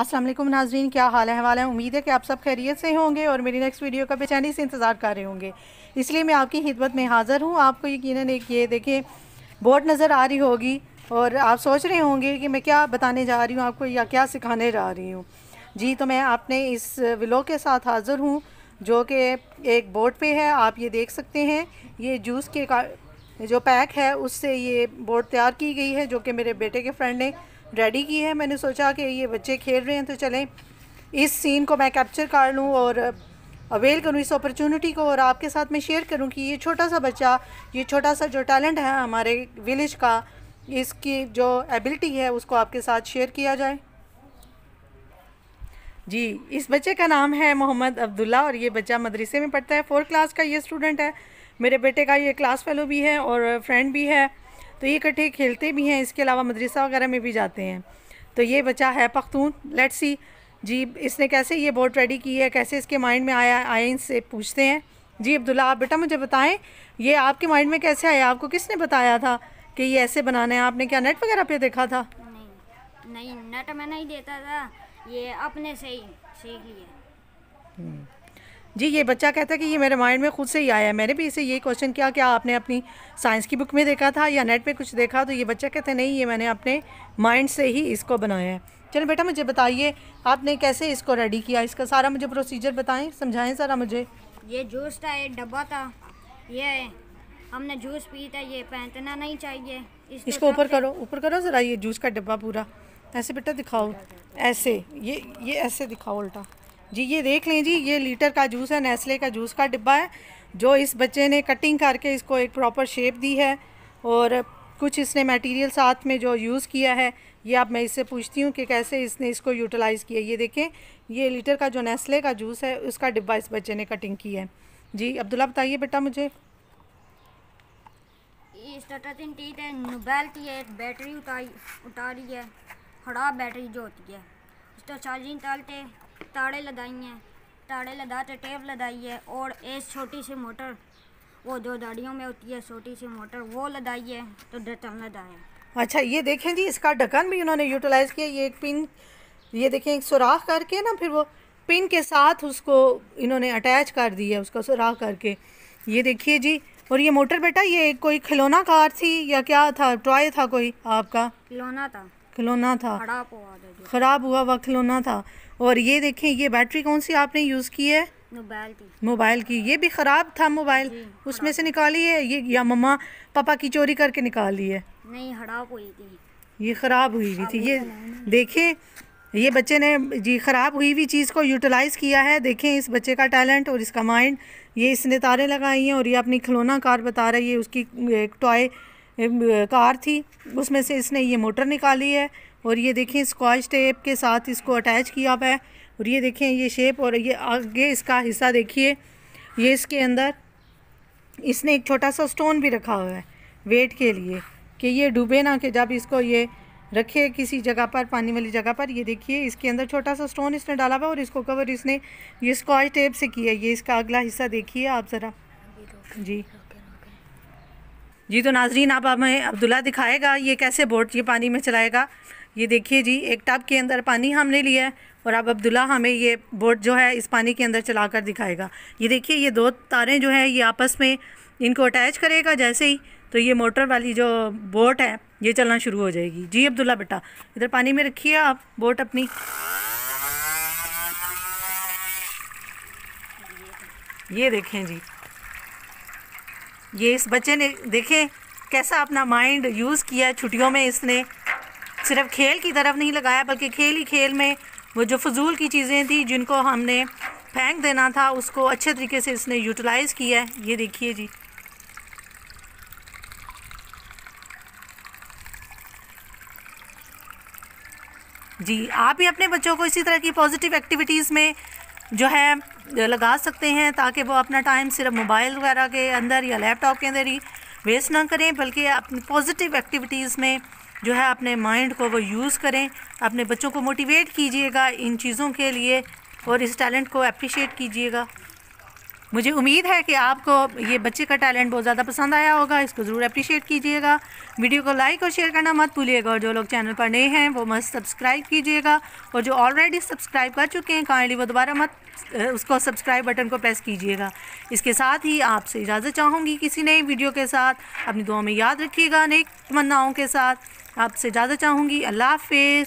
असलम नाजरीन क्या हाल है हवाला है उम्मीद है कि आप सब खैरियत से होंगे और मेरी नेक्स्ट वीडियो का बेचैनी से इंतज़ार कर रहे होंगे इसलिए मैं आपकी हिदमत में हाज़र हूँ आपको यकीन एक ये देखें बोर्ड नज़र आ रही होगी और आप सोच रहे होंगे कि मैं क्या बताने जा रही हूँ आपको या क्या सिखाने जा रही हूँ जी तो मैं आपने इस विलो के साथ हाज़र हूँ जो कि एक बोर्ड पर है आप ये देख सकते हैं ये जूस के का जो पैक है उससे ये बोर्ड तैयार की गई है जो कि मेरे बेटे के फ्रेंड ने रेडी की है मैंने सोचा कि ये बच्चे खेल रहे हैं तो चलें इस सीन को मैं कैप्चर कर लूँ और अवेल uh, करूँ इस अपॉर्चुनिटी को और आपके साथ मैं शेयर करूँ कि ये छोटा सा बच्चा ये छोटा सा जो टैलेंट है हमारे विलेज का इसकी जो एबिलिटी है उसको आपके साथ शेयर किया जाए जी इस बच्चे का नाम है मोहम्मद अब्दुल्ला और ये बच्चा मदरसे में पढ़ता है फोर्थ क्लास का ये स्टूडेंट है मेरे बेटे का ये क्लास फेलो भी है और फ्रेंड भी है तो ये इकट्ठे खेलते भी हैं इसके अलावा मदरसा वगैरह में भी जाते हैं तो ये बच्चा है पख्तून लेट्स सी जी इसने कैसे ये बोर्ड रेडी की है कैसे इसके माइंड में आया आए इनसे पूछते हैं जी अब्दुल्ला आप बेटा मुझे बताएं ये आपके माइंड में कैसे आया आपको किसने बताया था कि ये ऐसे बनाना है आपने क्या नेट वगैरह पे देखा था नहीं नहीं नेट मैं नहीं देता था ये अपने से ही सीख लिया हम्म। जी ये बच्चा कहता है कि ये मेरे माइंड में खुद से ही आया है मैंने भी इसे ये क्वेश्चन किया कि आपने अपनी साइंस की बुक में देखा था या नेट पे कुछ देखा तो ये बच्चा कहते हैं नहीं ये मैंने अपने माइंड से ही इसको बनाया है चलो बेटा मुझे बताइए आपने कैसे इसको रेडी किया इसका सारा मुझे प्रोसीजर बताएं समझाएं सारा मुझे ये जूस था एक डब्बा था ये हमने जूस पी था ये पहनना नहीं चाहिए इसको ऊपर करो ऊपर करो ज़रा ये जूस का डब्बा पूरा ऐसे बेटा दिखाओ ऐसे ये ये ऐसे दिखाओ उल्टा जी ये देख लें जी ये लीटर का जूस है नेस्ले का जूस का डिब्बा है जो इस बच्चे ने कटिंग करके इसको एक प्रॉपर शेप दी है और कुछ इसने मटेरियल साथ में जो यूज़ किया है ये अब मैं इससे पूछती हूँ कि कैसे इसने इसको यूटिलाइज़ किया ये देखें ये लीटर का जो नेस्ले का जूस है उसका डिब्बा इस बच्चे ने कटिंग की है जी अब्दुल्ला बताइए बेटा मुझे है बैटरी उतारी उतारी है खराब बैटरी जो होती है उसका चार्जिंग डालते ताड़े लदाई हैं ताड़े लदा के टेप लदाई है और एक छोटी सी मोटर वो जो दाड़ियों में होती है छोटी सी मोटर वो लदाई है तो ढक्कन लदाया अच्छा ये देखें जी इसका ढक्कन भी उन्होंने यूटिलाइज़ किया ये एक पिन ये देखें एक सुराख करके ना फिर वो पिन के साथ उसको इन्होंने अटैच कर दिया उसका सुराख करके ये देखिए जी और ये मोटर बेटा ये कोई खिलौना कार थी या क्या था टॉय था कोई आपका खिलौना था खिलौना था खराब हुआ ख़राब हुआ खिलौना था और ये देखें ये बैटरी कौन सी आपने यूज़ की है मोबाइल की ये भी ख़राब था मोबाइल उसमें से निकाली है ये या मम्मा पापा की चोरी करके निकाली है नहीं खराब हुई थी ये ख़राब हुई हुई थी ये देखें ये बच्चे ने जी ख़राब हुई हुई चीज़ को यूटिलाइज़ किया है देखें इस बच्चे का टैलेंट और इसका माइंड ये इसने तारे लगाई हैं और ये अपनी खिलौना कार बता रही है उसकी एक टॉय कार थी उसमें से इसने ये मोटर निकाली है और ये देखें स्कॉच टेप के साथ इसको अटैच किया हुआ है और ये देखें ये शेप और ये आगे इसका हिस्सा देखिए ये इसके अंदर इसने एक छोटा सा स्टोन भी रखा हुआ है वेट के लिए कि ये डूबे ना कि जब इसको ये रखे किसी जगह पर पानी वाली जगह पर ये देखिए इसके अंदर छोटा सा स्टोन इसने डाला हुआ और इसको कवर इसने ये स्कॉच टेप से किया ये इसका अगला हिस्सा देखिए आप ज़रा जी जी तो नाजरीन आप हमें अब्दुल्ला दिखाएगा ये कैसे बोट ये पानी में चलाएगा ये देखिए जी एक टब के अंदर पानी हमने लिया है और अब अब्दुल्ला हमें ये बोट जो है इस पानी के अंदर चला कर दिखाएगा ये देखिए ये दो तारें जो है ये आपस में इनको अटैच करेगा जैसे ही तो ये मोटर वाली जो बोट है ये चलना शुरू हो जाएगी जी अब्दुल्ला बेटा इधर पानी में रखिए आप बोट अपनी ये देखें जी ये इस बच्चे ने देखे कैसा अपना माइंड यूज़ किया छुट्टियों में इसने सिर्फ खेल की तरफ नहीं लगाया बल्कि खेल ही खेल में वो जो फजूल की चीज़ें थी जिनको हमने फेंक देना था उसको अच्छे तरीके से इसने यूटिलाइज़ किया है ये देखिए जी जी आप भी अपने बच्चों को इसी तरह की पॉजिटिव एक्टिविटीज़ में जो है लगा सकते हैं ताकि वो अपना टाइम सिर्फ मोबाइल वगैरह के अंदर या लैपटॉप के अंदर ही वेस्ट ना करें बल्कि अपनी पॉजिटिव एक्टिविटीज़ में जो है अपने माइंड को वो यूज़ करें अपने बच्चों को मोटिवेट कीजिएगा इन चीज़ों के लिए और इस टैलेंट को अप्रिशिएट कीजिएगा मुझे उम्मीद है कि आपको ये बच्चे का टैलेंट बहुत ज़्यादा पसंद आया होगा इसको ज़रूर अप्रिशिएट कीजिएगा वीडियो को लाइक और शेयर करना मत भूलिएगा और जो लोग चैनल पर नए हैं वो मस्त सब्सक्राइब कीजिएगा और जो ऑलरेडी सब्सक्राइब कर चुके हैं काइंडली वो दोबारा मत उसको सब्सक्राइब बटन को प्रेस कीजिएगा इसके साथ ही आपसे इजाज़त चाहूँगी किसी नई वीडियो के साथ अपनी दुआ में याद रखिएगा नई तमन्नाओं के साथ आपसे इजाज़त चाहूँगी अल्लाह हाफ